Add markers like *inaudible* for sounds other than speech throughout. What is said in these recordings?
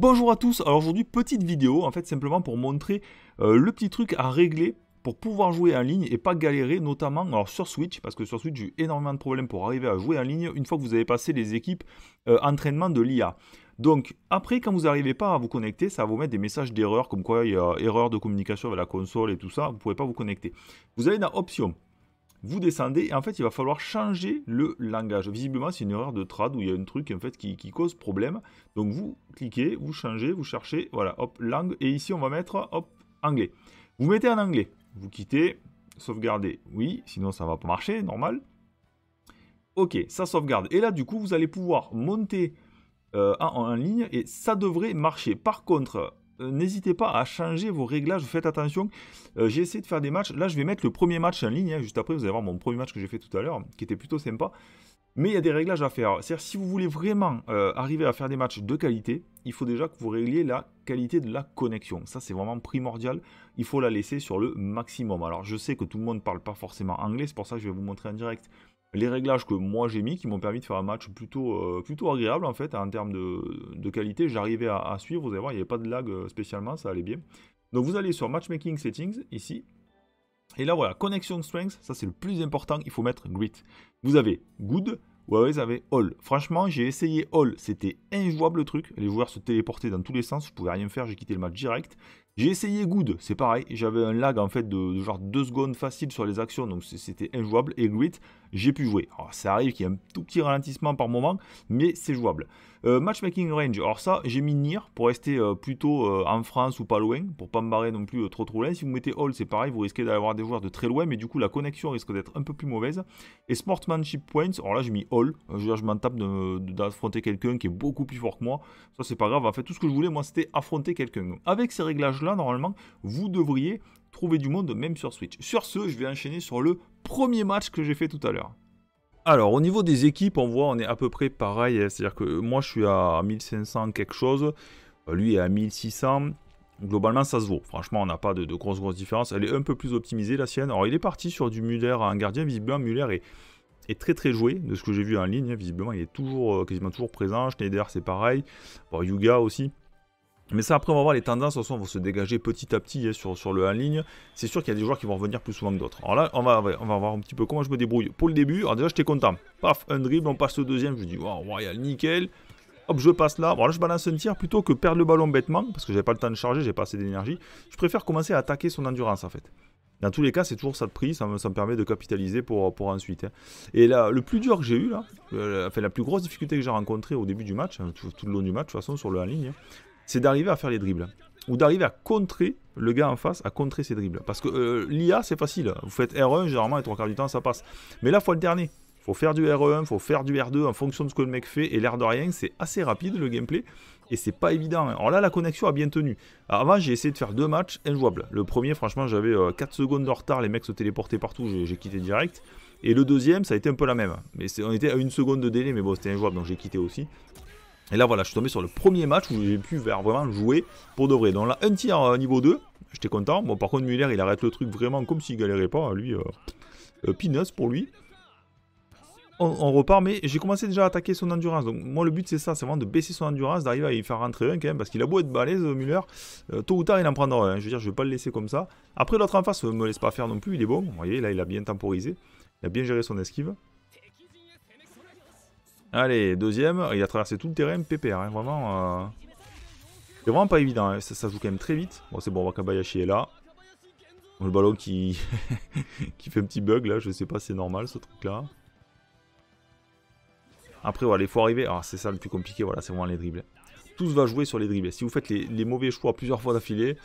bonjour à tous, alors aujourd'hui petite vidéo en fait simplement pour montrer euh, le petit truc à régler pour pouvoir jouer en ligne et pas galérer, notamment alors sur Switch, parce que sur Switch j'ai eu énormément de problèmes pour arriver à jouer en ligne une fois que vous avez passé les équipes euh, entraînement de l'IA. Donc après, quand vous n'arrivez pas à vous connecter, ça va vous mettre des messages d'erreur, comme quoi il y a erreur de communication avec la console et tout ça, vous ne pouvez pas vous connecter. Vous avez la option vous descendez et en fait il va falloir changer le langage. Visiblement c'est une erreur de trad où il y a un truc en fait qui, cause problème. Donc vous cliquez, vous changez, vous cherchez, voilà, hop, langue, et ici on va mettre, hop, anglais. Vous mettez en anglais, vous quittez, sauvegardez, oui, sinon ça va pas marcher, normal. Ok, ça sauvegarde. Et là du coup vous allez pouvoir monter euh, en, ligne et ça devrait marcher. Par contre, euh, n'hésitez pas à changer vos réglages, faites attention. Euh, j'ai essayé de faire des matchs. Là, je vais mettre le premier match en ligne, hein. juste après, vous allez voir mon premier match que j'ai fait tout à l'heure, qui était plutôt sympa. Mais il y a des réglages à faire. C'est-à-dire, si vous voulez vraiment euh, arriver à faire des matchs de qualité, il faut déjà que vous régliez la qualité de la connexion. Ça, c'est vraiment primordial. Il faut la laisser sur le maximum. Alors, je sais que tout le monde ne parle pas forcément anglais, c'est pour ça que je vais vous montrer en direct les réglages que moi j'ai mis qui m'ont permis de faire un match plutôt, euh, plutôt agréable en fait hein, en termes de, qualité. J'arrivais à, suivre, vous allez voir, il n'y avait pas de lag euh, spécialement, ça allait bien. Donc vous allez sur Matchmaking Settings ici. Et là voilà, Connection Strength, ça c'est le plus important, il faut mettre Grit. Vous avez Good, vous avez All. Franchement, j'ai essayé All, c'était injouable le truc. Les joueurs se téléportaient dans tous les sens, je pouvais rien faire, j'ai quitté le match direct. J'ai essayé Good, c'est pareil, j'avais un lag en fait de, genre 2 secondes facile sur les actions, donc c'était injouable. Et Grit, j'ai pu jouer. Alors, ça arrive qu'il y ait un tout petit ralentissement par moment, mais c'est jouable. Euh, matchmaking range, alors ça, j'ai mis Nier pour rester euh, plutôt euh, en France ou pas loin, pour pas me barrer non plus trop trop loin. Si vous mettez All, c'est pareil, vous risquez d'avoir des joueurs de très loin, mais du coup la connexion risque d'être un peu plus mauvaise. Et Sportsmanship Points, alors là j'ai mis All, je, je m'en tape d'affronter quelqu'un qui est beaucoup plus fort que moi. Ça c'est pas grave, en fait tout ce que je voulais moi c'était affronter quelqu'un. Avec ces réglages là normalement, vous devriez trouver du monde même sur Switch. Sur ce, je vais enchaîner sur le premier match que j'ai fait tout à l'heure. Alors au niveau des équipes, on voit on est à peu près pareil, hein. c'est-à-dire que moi je suis à 1500 quelque chose, euh, lui est à 1600. Globalement, ça se vaut. Franchement, on n'a pas de, grosses grosse grosse différence. Elle est un peu plus optimisée la sienne. Alors, il est parti sur du Muller à un gardien. Visiblement, Muller est, est très très joué de ce que j'ai vu en ligne. Hein. Visiblement, il est toujours euh, quasiment toujours présent. Schneider, c'est pareil. Yuga aussi. Mais ça, après, on va voir les tendances. on va vont se dégager petit à petit hein, sur, le 1 ligne. C'est sûr qu'il y a des joueurs qui vont revenir plus souvent que d'autres. Alors là, on va, on va voir un petit peu comment je me débrouille. Pour le début, alors déjà, j'étais content. Paf, un dribble, on passe au deuxième. Je dis, waouh, royal, nickel. Hop, je passe là. Bon, là, je balance un tir plutôt que perdre le ballon bêtement parce que j'avais pas le temps de charger, j'ai pas assez d'énergie. Je préfère commencer à attaquer son endurance en fait. Dans tous les cas, c'est toujours ça de prix, ça me, permet de capitaliser pour, pour ensuite. Hein. Et là, le plus dur que j'ai eu, là, la, la plus grosse difficulté que j'ai rencontrée au début du match, hein, tout, le long du match, de toute façon, sur le 1 ligne, c'est d'arriver à faire les dribbles ou d'arriver à contrer le gars en face, à contrer ses dribbles. Parce que euh, l'IA, c'est facile. Vous faites R1, généralement, les trois quarts du temps, ça passe. Mais là, faut le dernier. Faut faire du R1, faut faire du R2 en fonction de ce que le mec fait. Et l'air de rien, c'est assez rapide le gameplay. Et c'est pas évident. Hein. Alors là, la connexion a bien tenu. Avant, j'ai essayé de faire deux matchs injouables. Le premier, franchement, j'avais 4 euh, secondes de retard. Les mecs se téléportaient partout. J'ai quitté direct. Et le deuxième, ça a été un peu la même. Mais on était à une seconde de délai, mais bon, c'était injouable, donc j'ai quitté aussi. Et là voilà, je suis tombé sur le premier match où j'ai pu vraiment jouer pour de vrai. Donc là, un tir niveau 2, j'étais content. Bon, par contre, Muller, il arrête le truc vraiment comme s'il galérait pas. Lui, euh, euh pour lui. On, repart, mais j'ai commencé déjà à attaquer son endurance. Donc moi, le but, c'est ça, c'est vraiment de baisser son endurance, d'arriver à y faire rentrer un quand même, parce qu'il a beau être balèze, euh, Muller, euh, tôt ou tard, il en prendra un. Je veux dire, je vais pas le laisser comme ça. Après, l'autre en face me laisse pas faire non plus, il est bon. Vous voyez, là, il a bien temporisé. Il a bien géré son esquive. Allez, deuxième, il a traversé tout le terrain, PPR, hein, vraiment... Euh. C'est vraiment pas évident, hein. ça, joue quand même très vite. Bon, c'est bon, Wakabayashi est là. le ballon qui... *laughs* qui fait un petit bug, là, je sais pas, c'est normal ce truc-là. Après, voilà, il faut arriver... Ah, c'est ça le plus compliqué, voilà, c'est vraiment les dribbles. Tout va jouer sur les dribbles. Si vous faites les, mauvais choix plusieurs fois d'affilée,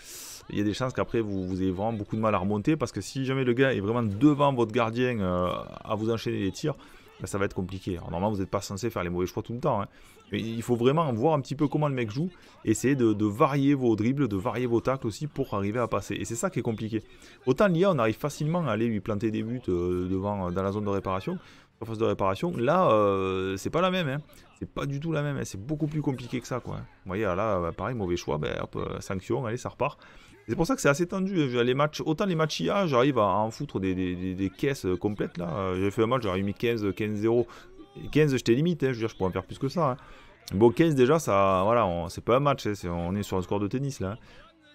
il y a des chances qu'après vous, vous ayez vraiment beaucoup de mal à remonter parce que si jamais le gars est vraiment devant votre gardien euh, à vous enchaîner les tirs, ben, ça va être compliqué. normalement, vous n'êtes pas censé faire les mauvais choix tout le temps. Hein. Mais il faut vraiment voir un petit peu comment le mec joue, essayer de, varier vos dribbles, de varier vos tacles aussi pour arriver à passer. Et c'est ça qui est compliqué. Autant l'IA, on arrive facilement à aller lui planter des buts euh, devant, euh, dans la zone de réparation, phase de réparation. Là, euh, c'est pas la même. Hein. C'est pas du tout la même. Hein. C'est beaucoup plus compliqué que ça. Quoi, Vous voyez, là, bah, pareil, mauvais choix, ben, sanction, allez, ça repart. C'est pour ça que c'est assez tendu. Euh, les matchs, autant les matchs IA, j'arrive à en foutre des, caisses euh, complètes là. Euh, j'ai fait un match, j'aurais mis 15, 15-0. 15, j'étais limite, hein, je veux dire, je pourrais en faire plus que ça. Hein. Bon, 15 déjà, ça, voilà, c'est pas un match, hein, on est sur un score de tennis là.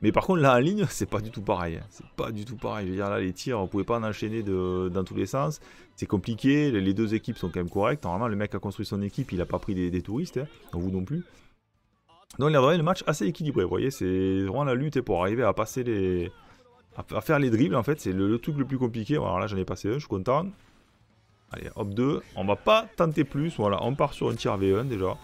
Mais par contre, là en ligne, *laughs* c'est pas du tout pareil. C'est pas du tout pareil. Je veux dire, là, les tirs, on pouvait pas en enchaîner dans tous les sens. C'est compliqué. Les deux équipes sont quand même correctes. Normalement, le mec a construit son équipe, il a pas pris des, touristes, vous non plus. Donc, il a le match assez équilibré, vous voyez, c'est vraiment la lutte pour arriver à passer les. à faire les dribbles, en fait, c'est le, truc le plus compliqué. Alors là, j'en ai passé un, je suis content. Allez, hop 2, on va pas tenter plus, voilà, on part sur un tir V1 déjà.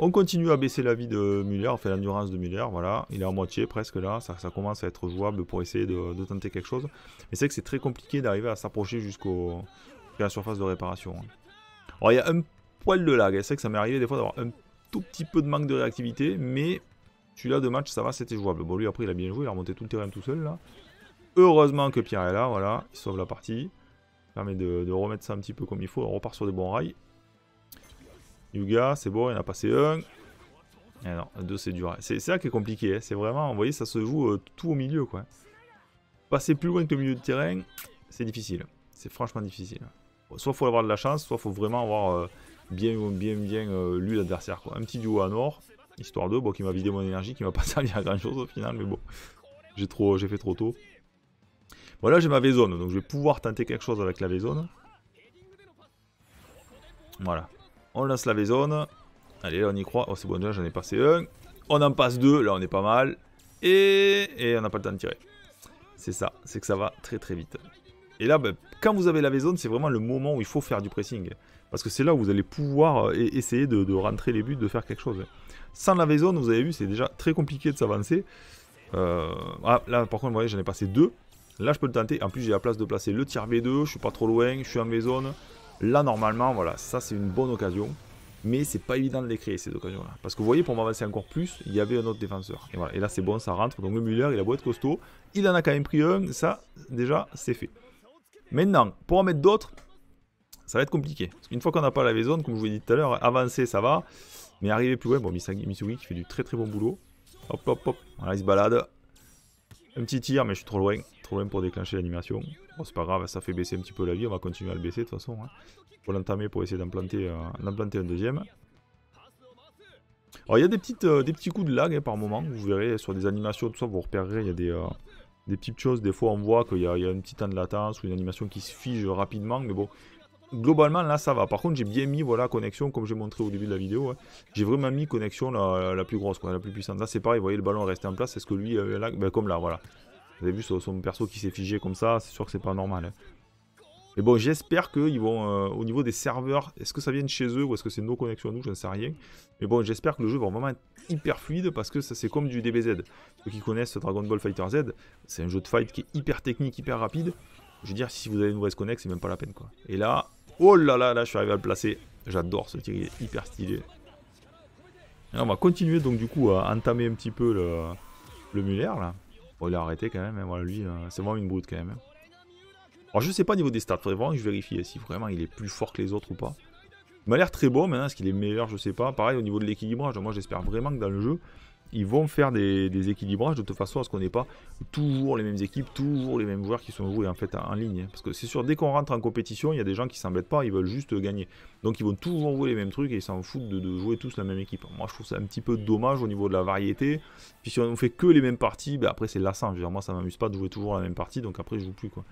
On continue à baisser la vie de Muller, on fait l'endurance de Muller, voilà, il est à moitié presque là, ça, commence à être jouable pour essayer de, tenter quelque chose. Mais c'est que c'est très compliqué d'arriver à s'approcher jusqu'à la surface de réparation. Hein. Alors il y a un poil de lag, hein. c'est que ça m'est arrivé des fois d'avoir un tout petit peu de manque de réactivité, mais celui-là de match, ça va, c'était jouable. Bon, lui, après, il a bien joué, il a remonté tout le terrain tout seul, là. Heureusement que Pierre est là, voilà, il sauve la partie. permet de, remettre ça un petit peu comme il faut, on repart sur des bons rails. Yuga, c'est bon, il en a passé un. Et eh non, deux, c'est dur. Hein. C'est ça qui est compliqué, hein. c'est vraiment, vous voyez, ça se joue euh, tout au milieu, quoi. Passer plus loin que le milieu de terrain, c'est difficile. C'est franchement difficile. soit faut avoir de la chance, soit faut vraiment avoir... Euh, bien, bien, bien euh, lu l'adversaire. Un petit duo à Nord, histoire de, bon, qui m'a vidé mon énergie, qui m'a *laughs* pas servi à grand chose au final, mais bon, j'ai trop, j'ai fait trop tôt. Voilà, j'ai ma V-Zone, donc je vais pouvoir tenter quelque chose avec la V-Zone. Voilà, on lance la V-Zone. Allez, là, on y croit. Oh, c'est bon, déjà, j'en ai passé un. On en passe deux, là, on est pas mal. Et, et on n'a pas le temps de tirer. C'est ça, c'est que ça va très très vite. Et là, ben, quand vous avez la V-Zone, c'est vraiment le moment où il faut faire du pressing. Parce que c'est là où vous allez pouvoir euh, e-, essayer de, rentrer les buts, de faire quelque chose. Hein. Sans la V-zone, vous avez vu, c'est déjà très compliqué de s'avancer. Euh, ah, là, par contre, vous voyez, j'en ai passé deux. Là, je peux le tenter. En plus, j'ai la place de placer le tir V2. Je suis pas trop loin. Je suis en V-zone. Là, normalement, voilà, ça, c'est une bonne occasion. Mais c'est pas évident de les créer, ces occasions-là. Parce que vous voyez, pour m'avancer encore plus, il y avait un autre défenseur. Et voilà, et là, c'est bon, ça rentre. Donc, le Muller, il a beau être costaud. Il en a quand même pris un. Ça, déjà, c'est fait. Maintenant, pour en mettre d'autres, ça va être compliqué. Parce qu'une fois qu'on n'a pas la V-Zone, comme je vous ai dit tout à l'heure, avancer ça va. Mais arriver plus loin, bon, Misugi qui fait du très très bon boulot. Hop, hop, hop. Voilà, il se balade. Un petit tir, mais je suis trop loin. Trop loin pour déclencher l'animation. Bon, c'est pas grave, ça fait baisser un petit peu la vie. On va continuer à le baisser de toute façon. Hein. l'entamer pour essayer euh, d'en planter, un deuxième. Alors, il y a des, petites, euh, des petits coups de lag hein, par moment. Vous verrez sur des animations, tout ça, vous repérerez. Il y a des, euh, des petites choses. Des fois, on voit qu'il y, y, a un petit temps de latence ou une animation qui se fige rapidement. Mais bon, globalement, là, ça va. Par contre, j'ai bien mis, voilà, connexion, comme j'ai montré au début de la vidéo. Hein. J'ai vraiment mis connexion la, la, plus grosse, quoi, la plus puissante. Là, c'est pareil, vous voyez, le ballon resté en place. Est-ce que lui, euh, là, ben, comme là, voilà. Vous avez vu son, perso qui s'est figé comme ça, c'est sûr que c'est pas normal. Hein. Mais bon, j'espère que ils vont, euh, au niveau des serveurs, est-ce que ça vient de chez eux ou est-ce que c'est nos connexions à nous, je ne sais rien. Mais bon, j'espère que le jeu va vraiment être hyper fluide parce que ça c'est comme du DBZ. Ceux qui connaissent Dragon Ball Fighter Z, c'est un jeu de fight qui est hyper technique, hyper rapide. Je veux dire, si vous avez une mauvaise connexion, c'est même pas la peine quoi. Et là, Oh là là, là, je suis arrivé à le placer. J'adore ce tir, il est hyper stylé. on va continuer donc du coup à entamer un petit peu le, Muller là. Bon, il a arrêté quand même, hein, lui, euh, c'est vraiment une brute quand même. Hein. Alors je sais pas au niveau des stats, faudrait vraiment que je vérifie hein, si vraiment il est plus fort que les autres ou pas. Il m'a l'air très beau, mais est-ce qu'il est meilleur, je sais pas. Pareil au niveau de l'équilibrage, moi j'espère vraiment que dans le jeu, ils vont faire des, équilibrages de toute façon à ce qu'on n'ait pas toujours les mêmes équipes, toujours les mêmes joueurs qui sont joués en fait en ligne. Parce que c'est sûr, dès qu'on rentre en compétition, il y a des gens qui s'embêtent pas, ils veulent juste gagner. Donc ils vont toujours jouer les mêmes trucs et ils s'en foutent de, jouer tous la même équipe. Moi je trouve ça un petit peu dommage au niveau de la variété. Puis si on fait que les mêmes parties, ben après c'est lassant. Je moi ça m'amuse pas de jouer toujours la même partie, donc après je joue plus quoi.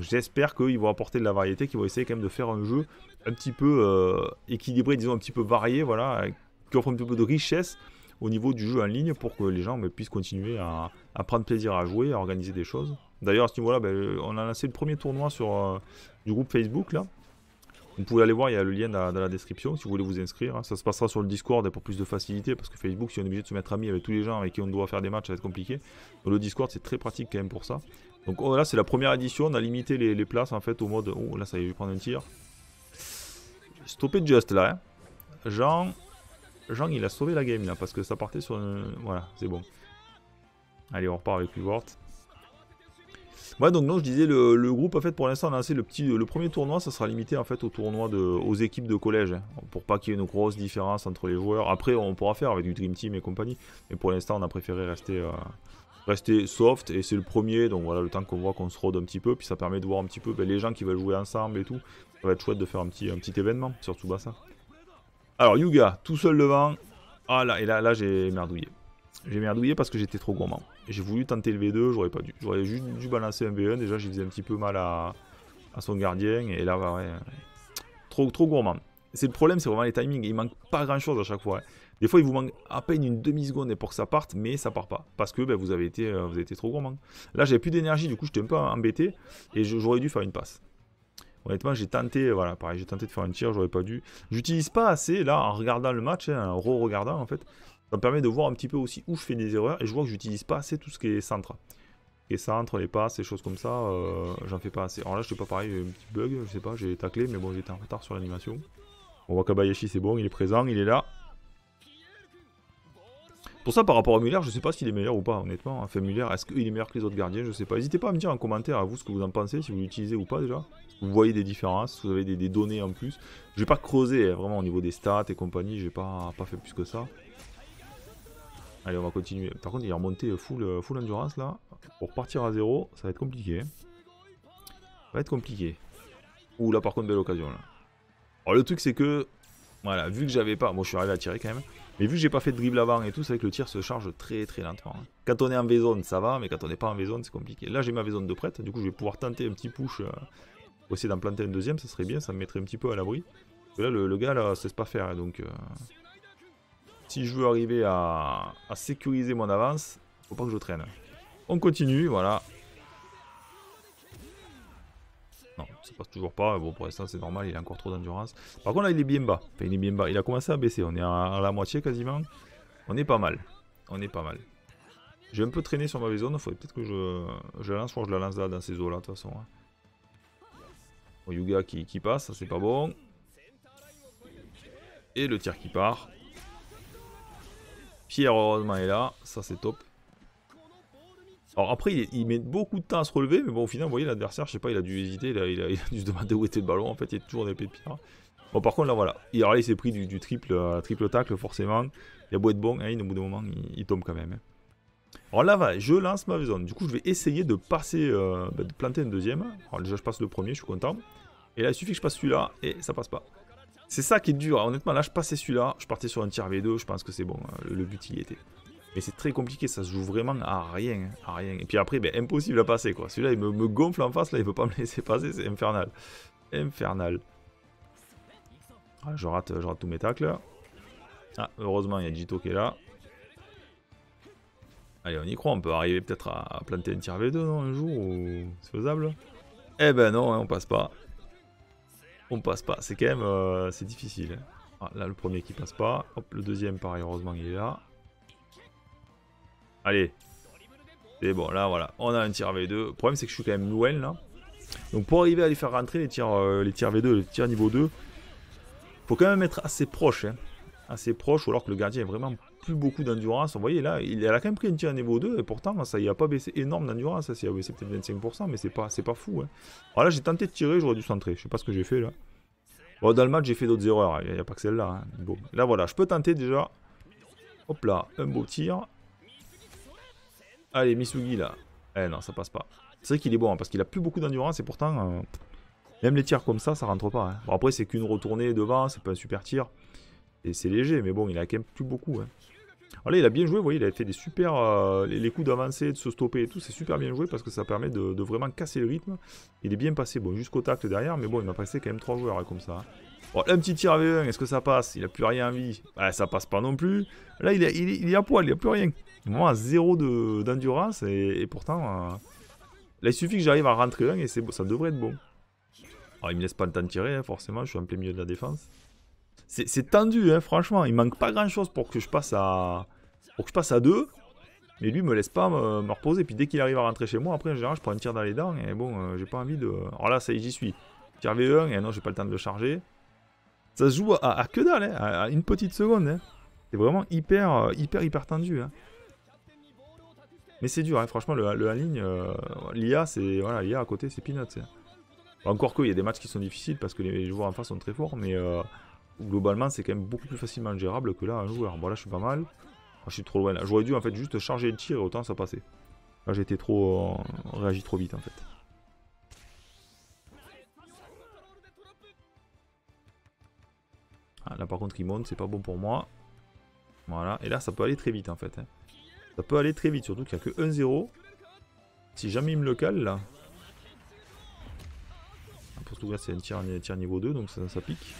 J'espère qu'ils vont apporter de la variété, qu'ils vont essayer quand même de faire un jeu un petit peu euh, équilibré, disons un petit peu varié, voilà, qui offre un petit peu de richesse au niveau du jeu en ligne pour que les gens ben, puissent continuer à, prendre plaisir à jouer, à organiser des choses. D'ailleurs, à ce niveau-là, ben, on a lancé le premier tournoi sur, euh, du groupe Facebook. là. Vous pouvez aller voir, il y a le lien dans, la description si vous voulez vous inscrire. Hein. Ça se passera sur le Discord pour plus de facilité parce que Facebook, si on est obligé de se mettre ami avec tous les gens avec qui on doit faire des matchs, ça va être compliqué. le Discord, c'est très pratique quand même pour ça. Donc voilà oh, là, c'est la première édition. On a limité les, places en fait au mode. Oh là, ça y est, je vais prendre un tir. stopper just là. Hein. Jean, Jean, il a sauvé la game là, parce que ça partait sur Voilà, c'est bon. Allez, on repart avec Uwart. Ouais, donc non, je disais, le, le groupe, en fait, pour l'instant, on a lancé le, petit, le premier tournoi, ça sera limité, en fait, au tournoi de, aux équipes de collège, hein, pour pas qu'il y ait une grosse différence entre les joueurs. Après, on pourra faire avec du Dream Team et compagnie, mais pour l'instant, on a préféré rester, euh, rester soft, et c'est le premier, donc voilà, le temps qu'on voit qu'on se rôde un petit peu, puis ça permet de voir un petit peu ben, les gens qui veulent jouer ensemble et tout. Ça va être chouette de faire un petit, un petit événement ça. Alors, Yuga, tout seul devant. Ah là, et là, là j'ai merdouillé. J'ai merdouillé parce que j'étais trop gourmand. J'ai voulu tenter le V2, j'aurais pas dû. J'aurais juste dû balancer un V1. Déjà, j'ai faisais un petit peu mal à, son gardien. Et là, bah, ouais, Trop, trop gourmand. C'est le problème, c'est vraiment les timings. Il manque pas grand chose à chaque fois. Hein. Des fois, il vous manque à peine une demi-seconde pour que ça parte, mais ça part pas. Parce que ben, vous, avez été, euh, vous avez été trop gourmand. Là, j'avais plus d'énergie, du coup, j'étais un peu embêté. Et j'aurais dû faire une passe. Honnêtement, j'ai tenté, voilà, pareil, j'ai tenté de faire un tir, j'aurais pas dû. J'utilise pas assez, là, en regardant le match, hein, en re-regardant, en fait. Ça me permet de voir un petit peu aussi où je fais des erreurs et je vois que j'utilise pas assez tout ce qui est centre. Les centres, les passes, les choses comme ça, euh, j'en fais pas assez. Alors là, je fais pas pareil, un petit bug, je sais pas, j'ai taclé, mais bon, j'étais en retard sur l'animation. On voit Kabayashi, c'est bon, il est présent, il est là. Pour ça, par rapport à Muller, je sais pas s'il est meilleur ou pas, honnêtement. Enfin, Muller, est-ce qu'il est meilleur que les autres gardiens Je sais pas. N'hésitez pas à me dire en commentaire à vous ce que vous en pensez, si vous l'utilisez ou pas déjà vous voyez des différences, vous avez des, données en plus. Je vais pas creuser hein, vraiment au niveau des stats et compagnie, j'ai pas, pas fait plus que ça. Allez, on va continuer. Par contre, il est remonté full, full endurance là. Pour partir à zéro, ça va être compliqué. Ça va être compliqué. Ouh là, par contre, belle occasion là. Alors, oh, le truc, c'est que. Voilà, vu que j'avais pas. Moi, je suis arrivé à tirer quand même. Mais vu que j'ai pas fait de dribble avant et tout, c'est vrai que le tir se charge très très lentement. Hein. Quand on est en V-zone, ça va, mais quand on n'est pas en V-zone, c'est compliqué. Là, j'ai ma V-zone de prête, du coup, je vais pouvoir tenter un petit push. Euh, faut essayer d'en planter un deuxième, ça serait bien, ça me mettrait un petit peu à l'abri. Là, le, gars, là, cesse pas faire, hein, donc... Euh, si je veux arriver à, sécuriser mon avance, faut pas que je traîne. On continue, voilà. Non, ça passe toujours pas. Bon, pour l'instant, c'est normal, il a encore trop d'endurance. Par contre, là, il est bien bas. Enfin, il est bien bas. Il a commencé à baisser. On est à la moitié quasiment. On est pas mal. On est pas mal. J'ai un peu traîné sur ma zone. Il faudrait peut-être que je, la lance. Je je la lance là dans ces eaux-là, de toute façon. Hein. Yuga qui, passe, ça c'est pas bon. Et le tir qui part. Pierre heureusement est là, ça c'est top. Alors après il, met beaucoup de temps à se relever, mais bon au final vous voyez l'adversaire, je sais pas, il a dû hésiter, il a, dû se demander où était le ballon, en fait il a toujours des épée hein. Bon par contre là voilà, il, a s'est pris du, triple, euh, triple tacle forcément, il a beau être bon, hein, au bout d'un moment il, tombe quand même. Hein. Alors là, va, je lance ma maison Du coup, je vais essayer de passer, euh, bah, de planter une deuxième. Alors déjà, je passe le premier, je suis content. Et là, il suffit que je passe celui-là et ça passe pas. C'est ça qui est dur. Honnêtement, là, je passais celui-là, je partais sur un tir V2, je pense que c'est bon. Hein. Le but, il était. Mais c'est très compliqué, ça se joue vraiment à rien, à rien. Et puis après, ben, impossible à passer, quoi. Celui-là, il me, gonfle en face, là, il veut pas me *laughs* laisser passer, c'est infernal. Infernal. Ah, je rate, je rate tous mes tacles. Ah, heureusement, il y a Jito qui est là. Allez, on y croit, on peut arriver peut-être à, planter une tir V2 non, un jour, ou c'est faisable Eh ben non, hein, on passe pas. On passe pas, c'est quand même euh, c'est difficile. Hein. Ah, là, le premier qui passe pas. Hop, le deuxième, pareil, heureusement, il est là. Allez. C'est bon, là, voilà. On a un tir V2. Le problème, c'est que je suis quand même loin, là. Donc, pour arriver à les faire rentrer, les tirs, euh, les tirs V2, les tirs niveau 2, faut quand même être assez proche. Hein. Assez proche, ou alors que le gardien est vraiment beaucoup d'endurance. Vous voyez là, il, a quand même pris un tir niveau 2 et pourtant ça y a pas baissé énorme d'endurance. Ça y baissé ah peut-être 25%, mais c'est pas, c'est pas fou. voilà hein. j'ai tenté de tirer, j'aurais dû centrer. Je sais pas ce que j'ai fait là. dans le match, j'ai fait d'autres erreurs. Hein. Il n'y a, pas que celle-là. Hein. Bon, là voilà, je peux tenter déjà. Hop là, un beau tir. Allez, Misugi là. Eh non, ça passe pas. C'est vrai qu'il est bon parce qu'il a plus beaucoup d'endurance et pourtant, euh, même les tirs comme ça, ça rentre pas. Bon, après, c'est qu'une retournée devant, c'est pas un super tir. Et c'est léger, mais bon, il a quand même plus beaucoup. Ah, là il a bien joué, vous voyez, il a fait des super... Euh, les coups d'avancer, de se stopper et tout, c'est super bien joué parce que ça permet de, vraiment casser le rythme. Il est bien passé, bon, jusqu'au tact derrière, mais bon, il m'a passé quand même 3 joueurs hein, comme ça. Bon, hein. oh, un petit tir à V1, est-ce que ça passe Il a plus rien envie. Ah, ça passe pas non plus. Là, il, a, il, il est à poil, il a plus rien. Moi, à zéro d'endurance et, pourtant... Euh, là, il suffit que j'arrive à rentrer un et ça devrait être bon. Alors, ah, il me laisse pas le temps de tirer, hein, forcément, je suis en plein milieu de la défense. C'est tendu, hein, franchement. Il manque pas grand chose pour que je passe à. Pour que je passe à 2. Mais lui me laisse pas me, reposer. Puis dès qu'il arrive à rentrer chez moi, après en général je prends un tir dans les dents et bon, euh, j'ai pas envie de. Alors là, ça y est, j'y suis. Tier V1 et non, j'ai pas le temps de le charger. Ça se joue à, que dalle, hein, à, une petite seconde. Hein. C'est vraiment hyper, euh, hyper, hyper tendu. Hein. Mais c'est dur, franchement, le, le ligne, euh, l'IA, c'est voilà, l'IA à côté, c'est peanuts. Encore que, il y a des matchs qui sont difficiles parce que les joueurs en face sont très forts, mais globalement, c'est quand même beaucoup plus facilement gérable que là, un joueur. Bon, là, je suis pas mal. Ah, je suis trop loin là. J'aurais dû en fait juste charger le tir et autant ça passait. Là, j'étais trop. Euh, réagi trop vite en fait. Ah, là, par contre, il monte, c'est pas bon pour moi. Voilà, et là, ça peut aller très vite en fait. Hein. Ça peut aller très vite, surtout qu'il n'y a que 1-0. Si jamais il me le cale là. Ah, pour tout cas, c'est un tir, niveau 2, donc ça pique.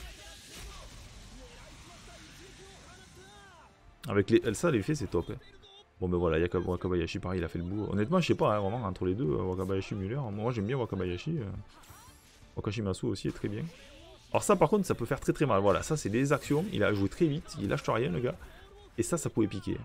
Avec les... Ça, l'effet, c'est top. Hein. Bon, mais ben voilà, a Wakabayashi, pareil, il a fait le bout. Honnêtement, je sais pas, hein, vraiment, entre les deux, euh, Wakabayashi Muller, hein. moi j'aime bien Wakabayashi. Euh. Wakashimasu aussi est très bien. Alors ça, par contre, ça peut faire très très mal. Voilà, ça, c'est des actions. Il a joué très vite, il lâche rien, le gars. Et ça, ça pouvait piquer.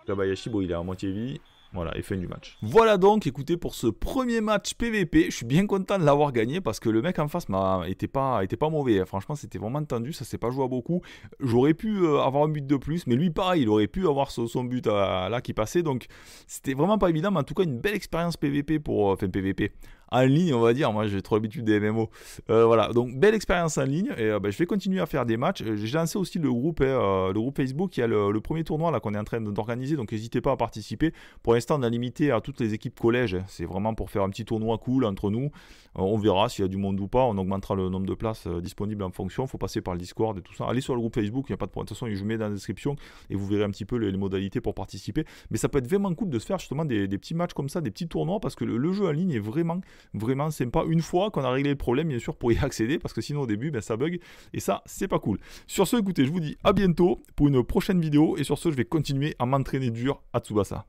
Wakabayashi, bon, il est à moitié vie. Voilà, et fin du match. Voilà donc, écoutez, pour ce premier match PVP, je suis bien content de l'avoir gagné parce que le mec en face n'était était pas, pas mauvais. Hein. Franchement, c'était vraiment tendu, ça s'est pas joué à beaucoup. J'aurais pu euh, avoir un but de plus, mais lui, pareil, il aurait pu avoir son, but euh, là qui passait. Donc, c'était vraiment pas évident, mais en tout cas, une belle expérience PVP pour. Euh, enfin, PVP en ligne, on va dire. Moi, j'ai trop l'habitude des MMO. Euh, voilà, donc belle expérience en ligne. Et euh, bah, je vais continuer à faire des matchs. Euh, j'ai lancé aussi le groupe, le groupe Facebook. qui a le, premier tournoi là qu'on est en train d'organiser. Donc n'hésitez pas à participer. Pour l'instant, on a limité à toutes les équipes collèges. C'est vraiment pour faire un petit tournoi cool entre nous. on verra s'il y a du monde ou pas. On augmentera le nombre de places disponibles en fonction. Il faut passer par le Discord et tout ça. Allez sur le groupe Facebook. Il n'y a pas de problème. De toute façon, je vous mets dans la description et vous verrez un petit peu les, modalités pour participer. Mais ça peut être vraiment cool de se faire justement des, petits matchs comme ça, des petits tournois parce que le jeu en ligne est vraiment vraiment sympa. Une fois qu'on a réglé le problème, bien sûr, pour y *laughs* accéder, parce que sinon au début, ben, ça bug, et ça, c'est pas cool. Sur ce, écoutez, je vous dis à bientôt pour une prochaine vidéo, et sur ce, je vais continuer à m'entraîner dur à Tsubasa.